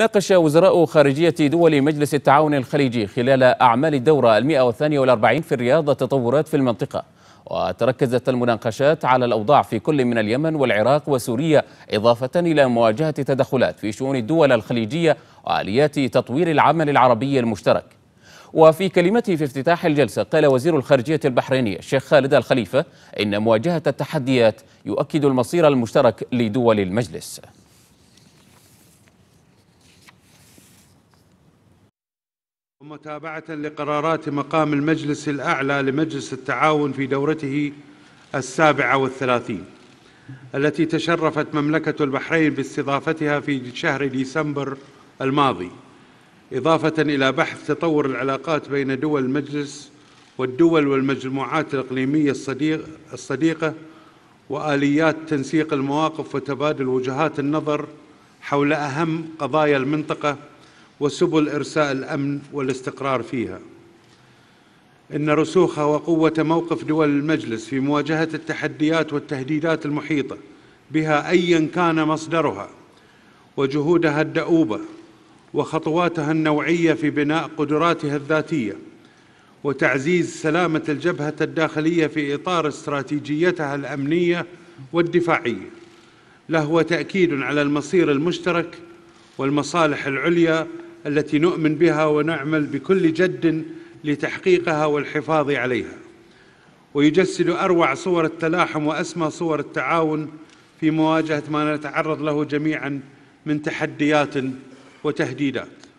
ناقش وزراء خارجية دول مجلس التعاون الخليجي خلال أعمال الدورة المئة والثانية والأربعين في الرياض التطورات في المنطقة وتركزت المناقشات على الأوضاع في كل من اليمن والعراق وسوريا إضافة إلى مواجهة التدخلات في شؤون الدول الخليجية وآليات تطوير العمل العربي المشترك وفي كلمته في افتتاح الجلسة قال وزير الخارجية البحريني الشيخ خالد الخليفة إن مواجهة التحديات يؤكد المصير المشترك لدول المجلس ومتابعة لقرارات مقام المجلس الأعلى لمجلس التعاون في دورته السابعة والثلاثين التي تشرفت مملكة البحرين باستضافتها في شهر ديسمبر الماضي إضافة إلى بحث تطور العلاقات بين دول المجلس والدول والمجموعات الإقليمية الصديق الصديقة وآليات تنسيق المواقف وتبادل وجهات النظر حول أهم قضايا المنطقة وسبل إرساء الأمن والاستقرار فيها إن رسوخة وقوة موقف دول المجلس في مواجهة التحديات والتهديدات المحيطة بها أيا كان مصدرها وجهودها الدؤوبة وخطواتها النوعية في بناء قدراتها الذاتية وتعزيز سلامة الجبهة الداخلية في إطار استراتيجيتها الأمنية والدفاعية لهو تأكيد على المصير المشترك والمصالح العليا التي نؤمن بها ونعمل بكل جد لتحقيقها والحفاظ عليها ويجسد أروع صور التلاحم وأسمى صور التعاون في مواجهة ما نتعرض له جميعا من تحديات وتهديدات